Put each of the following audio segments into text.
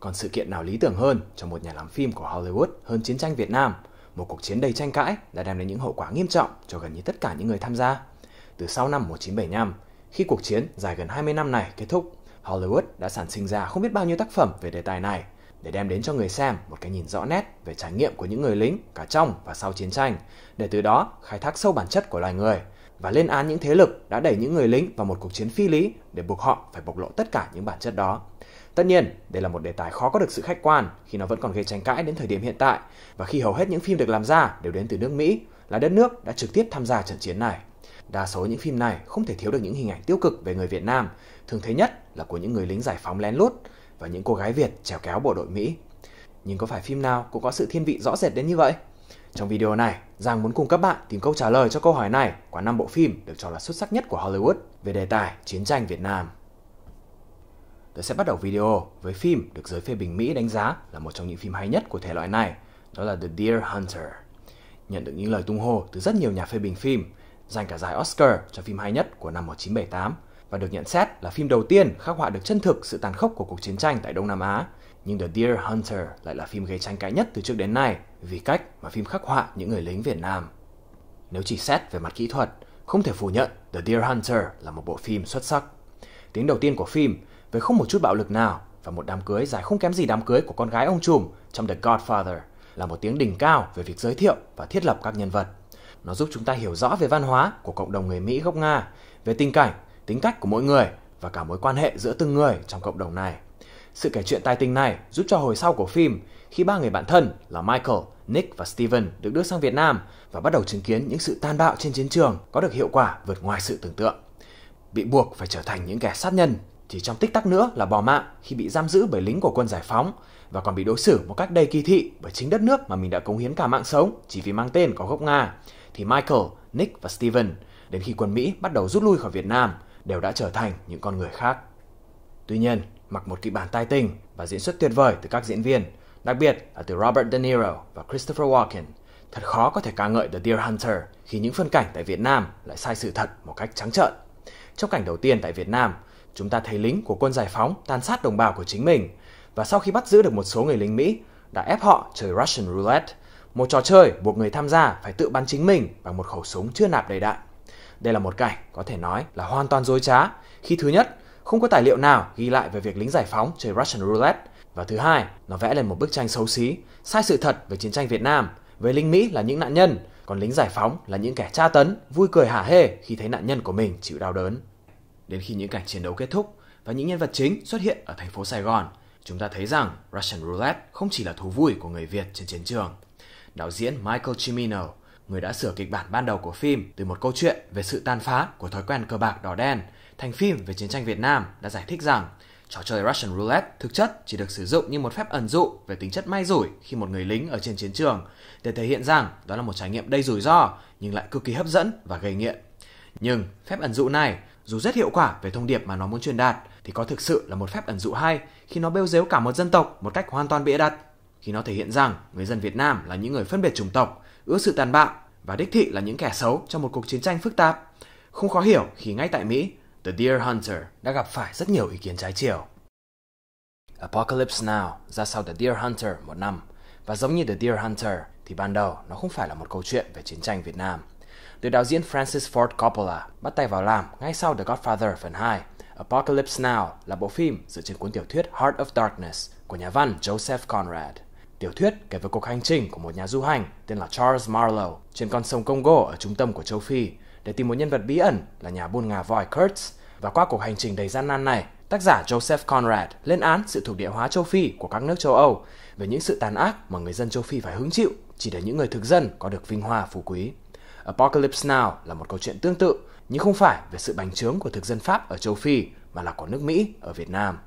Còn sự kiện nào lý tưởng hơn cho một nhà làm phim của Hollywood hơn chiến tranh Việt Nam, một cuộc chiến đầy tranh cãi đã đem đến những hậu quả nghiêm trọng cho gần như tất cả những người tham gia. Từ sau năm 1975, khi cuộc chiến dài gần 20 năm này kết thúc, Hollywood đã sản sinh ra không biết bao nhiêu tác phẩm về đề tài này để đem đến cho người xem một cái nhìn rõ nét về trải nghiệm của những người lính cả trong và sau chiến tranh, để từ đó khai thác sâu bản chất của loài người – và lên án những thế lực đã đẩy những người lính vào một cuộc chiến phi lý để buộc họ phải bộc lộ tất cả những bản chất đó. Tất nhiên, đây là một đề tài khó có được sự khách quan khi nó vẫn còn gây tranh cãi đến thời điểm hiện tại và khi hầu hết những phim được làm ra đều đến từ nước Mỹ, là đất nước đã trực tiếp tham gia trận chiến này. Đa số những phim này không thể thiếu được những hình ảnh tiêu cực về người Việt Nam, thường thấy nhất là của những người lính giải phóng lén lút và những cô gái Việt trèo kéo bộ đội Mỹ. Nhưng có phải phim nào cũng có sự thiên vị rõ rệt đến như vậy? Trong video này, Giang muốn cùng các bạn tìm câu trả lời cho câu hỏi này qua năm bộ phim được cho là xuất sắc nhất của Hollywood về đề tài chiến tranh Việt Nam. Tôi sẽ bắt đầu video với phim được giới phê bình Mỹ đánh giá là một trong những phim hay nhất của thể loại này, đó là The Deer Hunter. Nhận được những lời tung hô từ rất nhiều nhà phê bình phim, giành cả giải Oscar cho phim hay nhất của năm 1978 và được nhận xét là phim đầu tiên khắc họa được chân thực sự tàn khốc của cuộc chiến tranh tại Đông Nam Á. Nhưng The Deer Hunter lại là phim gây tranh cãi nhất từ trước đến nay vì cách mà phim khắc họa những người lính Việt Nam. Nếu chỉ xét về mặt kỹ thuật, không thể phủ nhận The Deer Hunter là một bộ phim xuất sắc. Tiếng đầu tiên của phim với không một chút bạo lực nào và một đám cưới dài không kém gì đám cưới của con gái ông trùm trong The Godfather là một tiếng đỉnh cao về việc giới thiệu và thiết lập các nhân vật. Nó giúp chúng ta hiểu rõ về văn hóa của cộng đồng người Mỹ gốc Nga, về tình cảnh, tính cách của mỗi người và cả mối quan hệ giữa từng người trong cộng đồng này. Sự kể chuyện tài tình này giúp cho hồi sau của phim khi ba người bạn thân là Michael, Nick và Steven được đưa sang Việt Nam và bắt đầu chứng kiến những sự tàn bạo trên chiến trường có được hiệu quả vượt ngoài sự tưởng tượng. Bị buộc phải trở thành những kẻ sát nhân, chỉ trong tích tắc nữa là bỏ mạng khi bị giam giữ bởi lính của quân giải phóng và còn bị đối xử một cách đầy kỳ thị bởi chính đất nước mà mình đã cống hiến cả mạng sống chỉ vì mang tên có gốc Nga, thì Michael, Nick và Steven đến khi quân Mỹ bắt đầu rút lui khỏi Việt Nam đều đã trở thành những con người khác. Tuy nhiên, mặc một kịch bản tai tình và diễn xuất tuyệt vời từ các diễn viên, Đặc biệt là từ Robert De Niro và Christopher Walken. Thật khó có thể ca ngợi The Deer Hunter khi những phân cảnh tại Việt Nam lại sai sự thật một cách trắng trợn. Trong cảnh đầu tiên tại Việt Nam, chúng ta thấy lính của quân giải phóng tàn sát đồng bào của chính mình và sau khi bắt giữ được một số người lính Mỹ đã ép họ chơi Russian Roulette, một trò chơi buộc người tham gia phải tự bắn chính mình bằng một khẩu súng chưa nạp đầy đạn. Đây là một cảnh có thể nói là hoàn toàn dối trá khi thứ nhất không có tài liệu nào ghi lại về việc lính giải phóng chơi Russian Roulette và thứ hai, nó vẽ lên một bức tranh xấu xí, sai sự thật về chiến tranh Việt Nam, về lính Mỹ là những nạn nhân, còn lính giải phóng là những kẻ tra tấn, vui cười hả hê khi thấy nạn nhân của mình chịu đau đớn. Đến khi những cảnh chiến đấu kết thúc và những nhân vật chính xuất hiện ở thành phố Sài Gòn, chúng ta thấy rằng Russian Roulette không chỉ là thú vui của người Việt trên chiến trường. Đạo diễn Michael Cimino, người đã sửa kịch bản ban đầu của phim từ một câu chuyện về sự tan phá của thói quen cờ bạc đỏ đen thành phim về chiến tranh Việt Nam đã giải thích rằng Trò chơi Russian Roulette thực chất chỉ được sử dụng như một phép ẩn dụ về tính chất may rủi khi một người lính ở trên chiến trường để thể hiện rằng đó là một trải nghiệm đầy rủi ro nhưng lại cực kỳ hấp dẫn và gây nghiện. Nhưng phép ẩn dụ này dù rất hiệu quả về thông điệp mà nó muốn truyền đạt thì có thực sự là một phép ẩn dụ hay khi nó bêu dếu cả một dân tộc một cách hoàn toàn bịa đặt khi nó thể hiện rằng người dân Việt Nam là những người phân biệt chủng tộc, ưa sự tàn bạo và đích thị là những kẻ xấu trong một cuộc chiến tranh phức tạp. Không khó hiểu khi ngay tại Mỹ, The Deer Hunter đã gặp phải rất nhiều ý kiến trái chiều. Apocalypse Now ra sau The Deer Hunter một năm, và giống như The Deer Hunter thì ban đầu nó không phải là một câu chuyện về chiến tranh Việt Nam. Được đạo diễn Francis Ford Coppola bắt tay vào làm ngay sau The Godfather phần 2, Apocalypse Now là bộ phim dựa trên cuốn tiểu thuyết Heart of Darkness của nhà văn Joseph Conrad. Tiểu thuyết kể về cuộc hành trình của một nhà du hành tên là Charles Marlowe trên con sông Congo ở trung tâm của châu Phi để tìm một nhân vật bí ẩn là nhà buôn ngà voi Kurtz. Và qua cuộc hành trình đầy gian nan này, tác giả Joseph Conrad lên án sự thuộc địa hóa châu Phi của các nước châu Âu về những sự tàn ác mà người dân châu Phi phải hứng chịu chỉ để những người thực dân có được vinh hoa phú quý. Apocalypse Now là một câu chuyện tương tự, nhưng không phải về sự bành trướng của thực dân Pháp ở châu Phi mà là của nước Mỹ ở Việt Nam.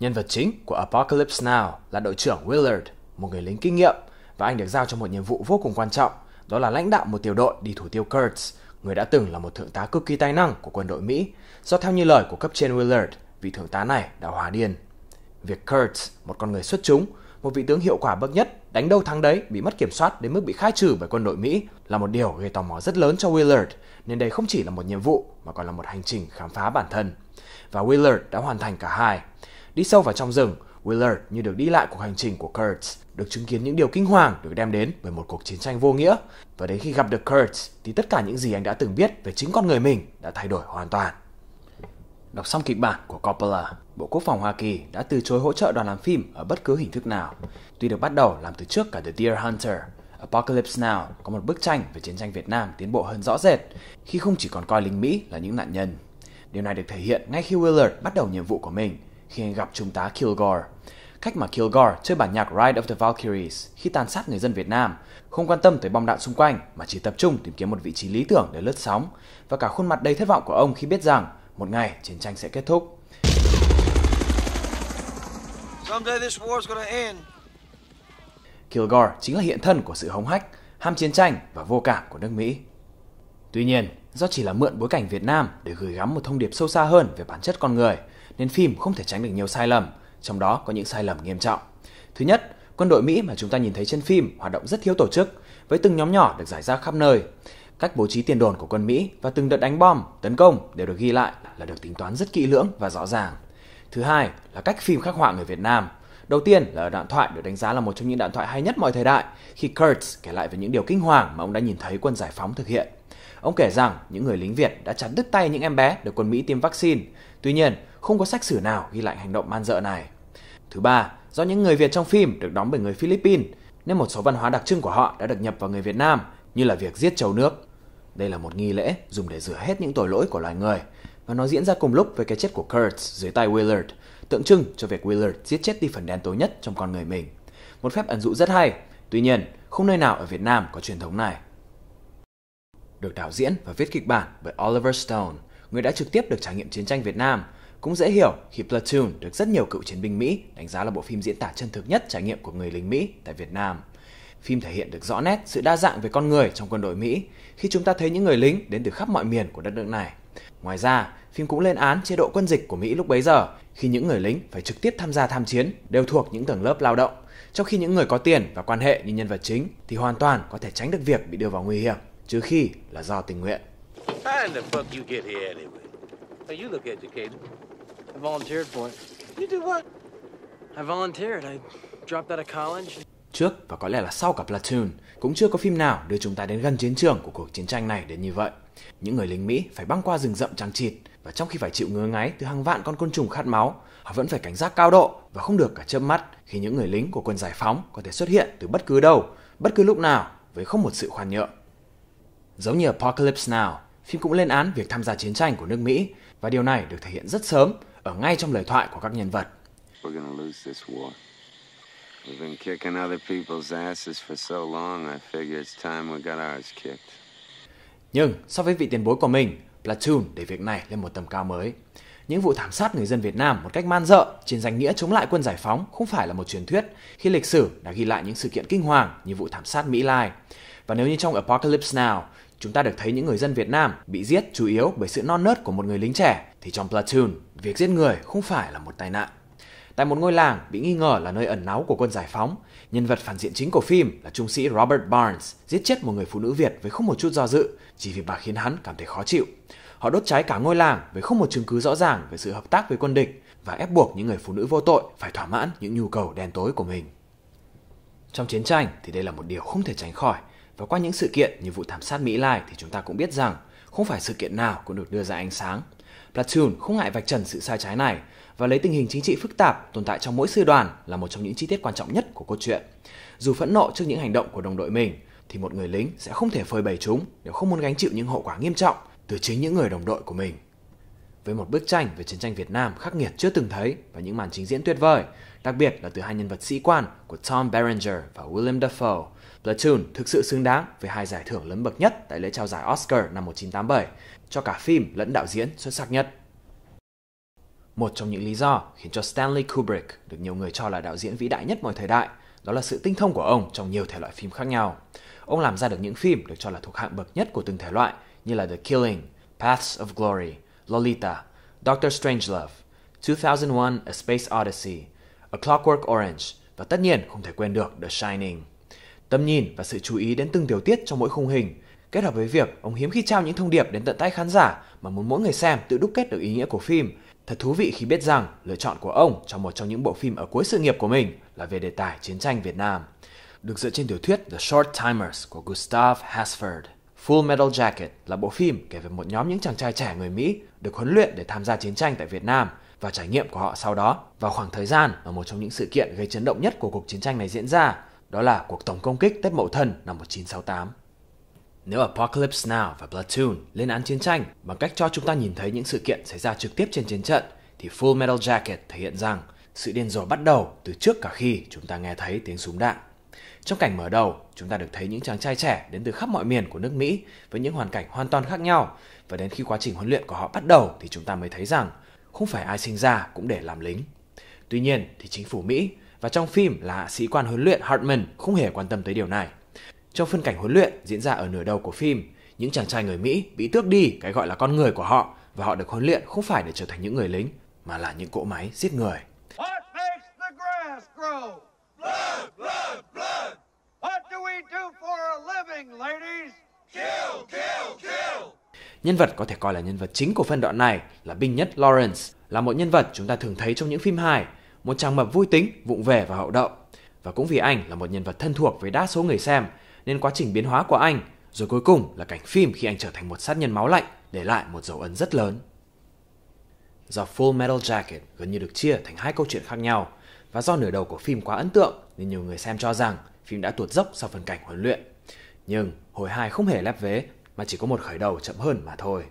Nhân vật chính của Apocalypse Now là đội trưởng Willard, một người lính kinh nghiệm, và anh được giao cho một nhiệm vụ vô cùng quan trọng, đó là lãnh đạo một tiểu đội đi thủ tiêu Kurtz, người đã từng là một thượng tá cực kỳ tài năng của quân đội Mỹ, do theo như lời của cấp trên Willard, vị thượng tá này đã hóa điên. Việc Kurtz, một con người xuất chúng, một vị tướng hiệu quả bậc nhất, đánh đâu thắng đấy bị mất kiểm soát đến mức bị khai trừ bởi quân đội Mỹ là một điều gây tò mò rất lớn cho Willard, nên đây không chỉ là một nhiệm vụ mà còn là một hành trình khám phá bản thân. Và Willard đã hoàn thành cả hai. Đi sâu vào trong rừng, Willard như được đi lại cuộc hành trình của Kurtz, được chứng kiến những điều kinh hoàng được đem đến bởi một cuộc chiến tranh vô nghĩa. Và đến khi gặp được Kurtz thì tất cả những gì anh đã từng biết về chính con người mình đã thay đổi hoàn toàn. Đọc xong kịch bản của Coppola, Bộ Quốc phòng Hoa Kỳ đã từ chối hỗ trợ đoàn làm phim ở bất cứ hình thức nào. Tuy được bắt đầu làm từ trước cả The Deer Hunter, Apocalypse Now có một bức tranh về chiến tranh Việt Nam tiến bộ hơn rõ rệt khi không chỉ còn coi lính Mỹ là những nạn nhân. Điều này được thể hiện ngay khi Willard bắt đầu nhiệm vụ của mình – khi gặp Trung tá Kilgore. Cách mà Kilgore chơi bản nhạc Ride of the Valkyries khi tàn sát người dân Việt Nam, không quan tâm tới bom đạn xung quanh mà chỉ tập trung tìm kiếm một vị trí lý tưởng để lướt sóng và cả khuôn mặt đầy thất vọng của ông khi biết rằng một ngày chiến tranh sẽ kết thúc. Kilgore chính là hiện thân của sự hống hách, ham chiến tranh và vô cảm của nước Mỹ. Tuy nhiên, do chỉ là mượn bối cảnh Việt Nam để gửi gắm một thông điệp sâu xa hơn về bản chất con người, nên phim không thể tránh được nhiều sai lầm, trong đó có những sai lầm nghiêm trọng. Thứ nhất, quân đội Mỹ mà chúng ta nhìn thấy trên phim hoạt động rất thiếu tổ chức, với từng nhóm nhỏ được giải ra khắp nơi. Cách bố trí tiền đồn của quân Mỹ và từng đợt đánh bom, tấn công đều được ghi lại là được tính toán rất kỹ lưỡng và rõ ràng. Thứ hai là cách phim khắc họa người Việt Nam. Đầu tiên là đoạn thoại được đánh giá là một trong những đoạn thoại hay nhất mọi thời đại khi Kurtz kể lại về những điều kinh hoàng mà ông đã nhìn thấy quân giải phóng thực hiện. Ông kể rằng những người lính Việt đã chặt đứt tay những em bé được quân Mỹ tiêm vaccine. Tuy nhiên, không có sách sử nào ghi lại hành động man dợ này. Thứ ba, do những người Việt trong phim được đóng bởi người Philippines, nên một số văn hóa đặc trưng của họ đã được nhập vào người Việt Nam, như là việc giết trầu nước. Đây là một nghi lễ dùng để rửa hết những tội lỗi của loài người, và nó diễn ra cùng lúc với cái chết của Kurt dưới tay Willard, tượng trưng cho việc Willard giết chết đi phần đen tối nhất trong con người mình. Một phép ẩn dụ rất hay, tuy nhiên không nơi nào ở Việt Nam có truyền thống này. Được đạo diễn và viết kịch bản bởi Oliver Stone, người đã trực tiếp được trải nghiệm chiến tranh Việt Nam cũng dễ hiểu khi Platoon được rất nhiều cựu chiến binh Mỹ đánh giá là bộ phim diễn tả chân thực nhất trải nghiệm của người lính Mỹ tại Việt Nam. Phim thể hiện được rõ nét sự đa dạng về con người trong quân đội Mỹ khi chúng ta thấy những người lính đến từ khắp mọi miền của đất nước này. Ngoài ra, phim cũng lên án chế độ quân dịch của Mỹ lúc bấy giờ khi những người lính phải trực tiếp tham gia tham chiến đều thuộc những tầng lớp lao động, trong khi những người có tiền và quan hệ như nhân vật chính thì hoàn toàn có thể tránh được việc bị đưa vào nguy hiểm, trừ khi là do tình nguyện. I volunteered for it. You did what? I volunteered. I dropped out of college. Trước và có lẽ là sau cả Platoon, cũng chưa có phim nào đưa chúng ta đến gần chiến trường của cuộc chiến tranh này đến như vậy. Những người lính Mỹ phải băng qua rừng rậm trăng trịt và trong khi phải chịu ngứa ngáy từ hàng vạn con côn trùng khát máu, họ vẫn phải cảnh giác cao độ và không được cả chớp mắt khi những người lính của quân giải phóng có thể xuất hiện từ bất cứ đâu, bất cứ lúc nào với không một sự khoan nhượng. Giống như Apocalypse Now, phim cũng lên án việc tham gia chiến tranh của nước Mỹ và điều này được thể hiện rất sớm ở ngay trong lời thoại của các nhân vật. Nhưng so với vị tiền bối của mình, Platoon để việc này lên một tầm cao mới. Những vụ thảm sát người dân Việt Nam một cách man dợ trên danh nghĩa chống lại quân giải phóng không phải là một truyền thuyết khi lịch sử đã ghi lại những sự kiện kinh hoàng như vụ thảm sát Mỹ Lai. Và nếu như trong Apocalypse Now, chúng ta được thấy những người dân Việt Nam bị giết chủ yếu bởi sự non nớt của một người lính trẻ thì trong Platoon, việc giết người không phải là một tai nạn. Tại một ngôi làng bị nghi ngờ là nơi ẩn náu của quân giải phóng, nhân vật phản diện chính của phim là trung sĩ Robert Barnes giết chết một người phụ nữ Việt với không một chút do dự chỉ vì bà khiến hắn cảm thấy khó chịu. Họ đốt cháy cả ngôi làng với không một chứng cứ rõ ràng về sự hợp tác với quân địch và ép buộc những người phụ nữ vô tội phải thỏa mãn những nhu cầu đen tối của mình. Trong chiến tranh thì đây là một điều không thể tránh khỏi và qua những sự kiện như vụ thảm sát Mỹ Lai thì chúng ta cũng biết rằng không phải sự kiện nào cũng được đưa ra ánh sáng Platoon không ngại vạch trần sự sai trái này và lấy tình hình chính trị phức tạp tồn tại trong mỗi sư đoàn là một trong những chi tiết quan trọng nhất của câu chuyện. Dù phẫn nộ trước những hành động của đồng đội mình, thì một người lính sẽ không thể phơi bày chúng nếu không muốn gánh chịu những hậu quả nghiêm trọng từ chính những người đồng đội của mình. Với một bức tranh về chiến tranh Việt Nam khắc nghiệt chưa từng thấy và những màn trình diễn tuyệt vời, đặc biệt là từ hai nhân vật sĩ quan của Tom Berenger và William Dafoe, Platoon thực sự xứng đáng với hai giải thưởng lớn bậc nhất tại lễ trao giải Oscar năm 1987 cho cả phim lẫn đạo diễn xuất sắc nhất. Một trong những lý do khiến cho Stanley Kubrick được nhiều người cho là đạo diễn vĩ đại nhất mọi thời đại đó là sự tinh thông của ông trong nhiều thể loại phim khác nhau. Ông làm ra được những phim được cho là thuộc hạng bậc nhất của từng thể loại như là The Killing, Paths of Glory, Lolita, Doctor Strangelove, 2001 A Space Odyssey, A Clockwork Orange và tất nhiên không thể quên được The Shining tầm nhìn và sự chú ý đến từng tiểu tiết trong mỗi khung hình, kết hợp với việc ông hiếm khi trao những thông điệp đến tận tay khán giả mà muốn mỗi người xem tự đúc kết được ý nghĩa của phim. Thật thú vị khi biết rằng lựa chọn của ông trong một trong những bộ phim ở cuối sự nghiệp của mình là về đề tài chiến tranh Việt Nam. Được dựa trên tiểu thuyết The Short Timers của Gustav Hasford. Full Metal Jacket là bộ phim kể về một nhóm những chàng trai trẻ người Mỹ được huấn luyện để tham gia chiến tranh tại Việt Nam và trải nghiệm của họ sau đó vào khoảng thời gian ở một trong những sự kiện gây chấn động nhất của cuộc chiến tranh này diễn ra đó là cuộc tổng công kích Tết Mậu Thân năm 1968. Nếu Apocalypse Now và Platoon lên án chiến tranh bằng cách cho chúng ta nhìn thấy những sự kiện xảy ra trực tiếp trên chiến trận, thì Full Metal Jacket thể hiện rằng sự điên rồ bắt đầu từ trước cả khi chúng ta nghe thấy tiếng súng đạn. Trong cảnh mở đầu, chúng ta được thấy những chàng trai trẻ đến từ khắp mọi miền của nước Mỹ với những hoàn cảnh hoàn toàn khác nhau và đến khi quá trình huấn luyện của họ bắt đầu thì chúng ta mới thấy rằng không phải ai sinh ra cũng để làm lính. Tuy nhiên thì chính phủ Mỹ và trong phim là sĩ quan huấn luyện Hartman không hề quan tâm tới điều này. Trong phân cảnh huấn luyện diễn ra ở nửa đầu của phim, những chàng trai người Mỹ bị tước đi cái gọi là con người của họ và họ được huấn luyện không phải để trở thành những người lính mà là những cỗ máy giết người. Nhân vật có thể coi là nhân vật chính của phân đoạn này là binh nhất Lawrence, là một nhân vật chúng ta thường thấy trong những phim hài, một chàng mập vui tính, vụng về và hậu đậu. Và cũng vì anh là một nhân vật thân thuộc với đa số người xem, nên quá trình biến hóa của anh, rồi cuối cùng là cảnh phim khi anh trở thành một sát nhân máu lạnh, để lại một dấu ấn rất lớn. do Full Metal Jacket gần như được chia thành hai câu chuyện khác nhau, và do nửa đầu của phim quá ấn tượng nên nhiều người xem cho rằng phim đã tuột dốc sau phần cảnh huấn luyện. Nhưng hồi hai không hề lép vế mà chỉ có một khởi đầu chậm hơn mà thôi.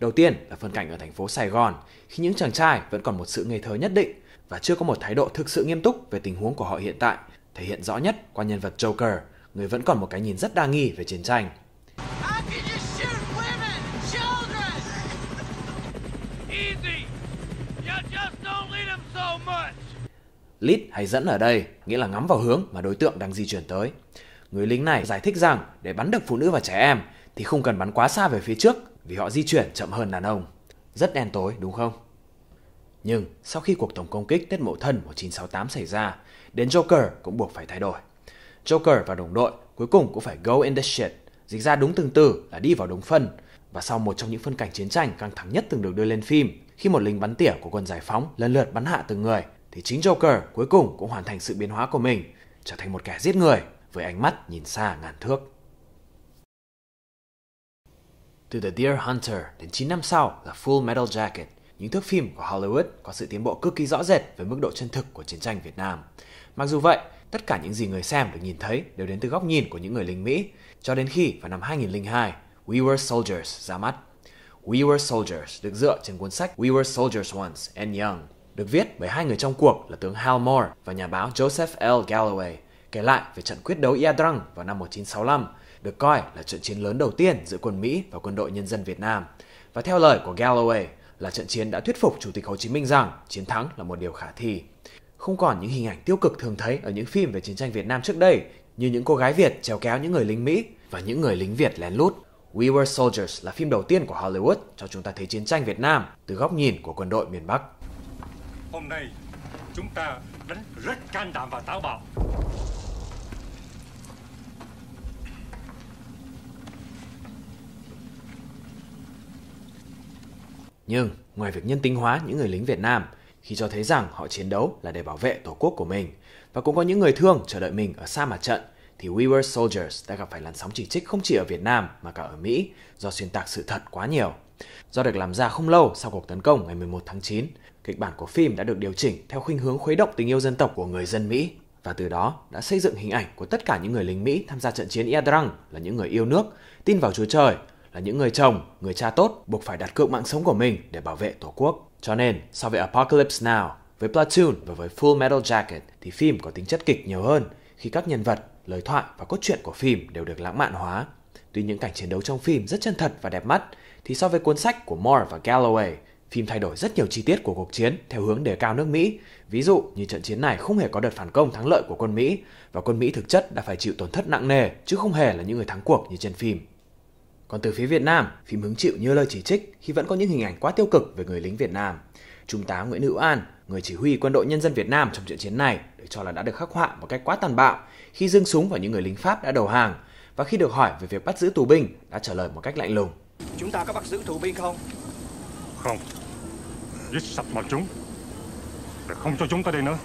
Đầu tiên là phần cảnh ở thành phố Sài Gòn, khi những chàng trai vẫn còn một sự ngây thơ nhất định và chưa có một thái độ thực sự nghiêm túc về tình huống của họ hiện tại, thể hiện rõ nhất qua nhân vật Joker, người vẫn còn một cái nhìn rất đa nghi về chiến tranh. Lead hay dẫn ở đây nghĩa là ngắm vào hướng mà đối tượng đang di chuyển tới. Người lính này giải thích rằng để bắn được phụ nữ và trẻ em thì không cần bắn quá xa về phía trước vì họ di chuyển chậm hơn đàn ông. Rất đen tối đúng không? Nhưng sau khi cuộc tổng công kích Tết Mậu Thân 1968 xảy ra, đến Joker cũng buộc phải thay đổi. Joker và đồng đội cuối cùng cũng phải go in the shit, dịch ra đúng từng từ là đi vào đống phân. Và sau một trong những phân cảnh chiến tranh căng thẳng nhất từng được đưa lên phim, khi một lính bắn tỉa của quân giải phóng lần lượt bắn hạ từng người, thì chính Joker cuối cùng cũng hoàn thành sự biến hóa của mình, trở thành một kẻ giết người với ánh mắt nhìn xa ngàn thước. Từ The Deer Hunter đến 9 năm sau là Full Metal Jacket – những thước phim của Hollywood có sự tiến bộ cực kỳ rõ rệt về mức độ chân thực của chiến tranh Việt Nam. Mặc dù vậy, tất cả những gì người xem được nhìn thấy đều đến từ góc nhìn của những người lính Mỹ, cho đến khi vào năm 2002, We Were Soldiers ra mắt. We Were Soldiers được dựa trên cuốn sách We Were Soldiers Once and Young, được viết bởi hai người trong cuộc là tướng Hal Moore và nhà báo Joseph L. Galloway, kể lại về trận quyết đấu Iadrang vào năm 1965, được coi là trận chiến lớn đầu tiên giữa quân Mỹ và quân đội nhân dân Việt Nam. Và theo lời của Galloway, là trận chiến đã thuyết phục Chủ tịch Hồ Chí Minh rằng chiến thắng là một điều khả thi. Không còn những hình ảnh tiêu cực thường thấy ở những phim về chiến tranh Việt Nam trước đây, như những cô gái Việt trèo kéo những người lính Mỹ và những người lính Việt lén lút. We Were Soldiers là phim đầu tiên của Hollywood cho chúng ta thấy chiến tranh Việt Nam từ góc nhìn của quân đội miền Bắc. Hôm nay chúng ta đánh rất can đảm và táo bạo Nhưng ngoài việc nhân tính hóa những người lính Việt Nam khi cho thấy rằng họ chiến đấu là để bảo vệ tổ quốc của mình và cũng có những người thương chờ đợi mình ở xa mặt trận thì We Were Soldiers đã gặp phải làn sóng chỉ trích không chỉ ở Việt Nam mà cả ở Mỹ do xuyên tạc sự thật quá nhiều. Do được làm ra không lâu sau cuộc tấn công ngày 11 tháng 9, kịch bản của phim đã được điều chỉnh theo khuynh hướng khuấy động tình yêu dân tộc của người dân Mỹ và từ đó đã xây dựng hình ảnh của tất cả những người lính Mỹ tham gia trận chiến Iadrang là những người yêu nước, tin vào Chúa Trời là những người chồng, người cha tốt buộc phải đặt cược mạng sống của mình để bảo vệ Tổ quốc. Cho nên, so với Apocalypse Now, với Platoon và với Full Metal Jacket thì phim có tính chất kịch nhiều hơn khi các nhân vật, lời thoại và cốt truyện của phim đều được lãng mạn hóa. Tuy những cảnh chiến đấu trong phim rất chân thật và đẹp mắt, thì so với cuốn sách của Moore và Galloway, phim thay đổi rất nhiều chi tiết của cuộc chiến theo hướng đề cao nước Mỹ. Ví dụ như trận chiến này không hề có đợt phản công thắng lợi của quân Mỹ và quân Mỹ thực chất đã phải chịu tổn thất nặng nề chứ không hề là những người thắng cuộc như trên phim. Còn từ phía Việt Nam, phim hứng chịu nhiều lời chỉ trích khi vẫn có những hình ảnh quá tiêu cực về người lính Việt Nam. Trung tá Nguyễn Hữu An, người chỉ huy quân đội nhân dân Việt Nam trong trận chiến này, được cho là đã được khắc họa một cách quá tàn bạo khi dương súng vào những người lính Pháp đã đầu hàng và khi được hỏi về việc bắt giữ tù binh đã trả lời một cách lạnh lùng. Chúng ta có bắt giữ tù binh không? Không. Giết sạch bọn chúng. Để không cho chúng ta đây nữa.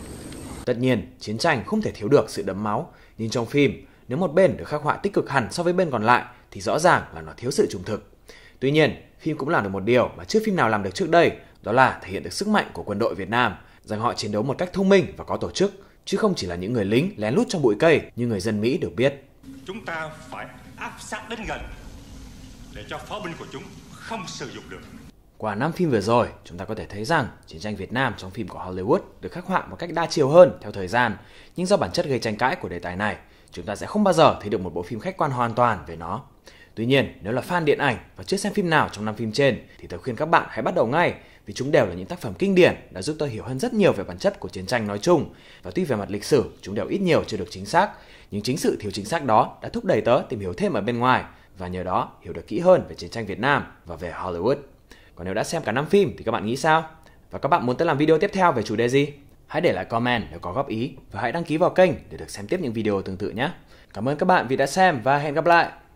Tất nhiên, chiến tranh không thể thiếu được sự đẫm máu, Nhìn trong phim, nếu một bên được khắc họa tích cực hẳn so với bên còn lại thì rõ ràng là nó thiếu sự trung thực. Tuy nhiên, phim cũng làm được một điều mà chưa phim nào làm được trước đây, đó là thể hiện được sức mạnh của quân đội Việt Nam, rằng họ chiến đấu một cách thông minh và có tổ chức, chứ không chỉ là những người lính lén lút trong bụi cây như người dân Mỹ được biết. Chúng ta phải áp sát đến gần để cho pháo binh của chúng không sử dụng được. Qua năm phim vừa rồi, chúng ta có thể thấy rằng chiến tranh Việt Nam trong phim của Hollywood được khắc họa một cách đa chiều hơn theo thời gian, nhưng do bản chất gây tranh cãi của đề tài này, chúng ta sẽ không bao giờ thấy được một bộ phim khách quan hoàn toàn về nó. Tuy nhiên, nếu là fan điện ảnh và chưa xem phim nào trong năm phim trên thì tôi khuyên các bạn hãy bắt đầu ngay vì chúng đều là những tác phẩm kinh điển đã giúp tôi hiểu hơn rất nhiều về bản chất của chiến tranh nói chung. Và tuy về mặt lịch sử, chúng đều ít nhiều chưa được chính xác, nhưng chính sự thiếu chính xác đó đã thúc đẩy tớ tìm hiểu thêm ở bên ngoài và nhờ đó hiểu được kỹ hơn về chiến tranh Việt Nam và về Hollywood. Còn nếu đã xem cả năm phim thì các bạn nghĩ sao? Và các bạn muốn tớ làm video tiếp theo về chủ đề gì? Hãy để lại comment nếu có góp ý và hãy đăng ký vào kênh để được xem tiếp những video tương tự nhé. Cảm ơn các bạn vì đã xem và hẹn gặp lại.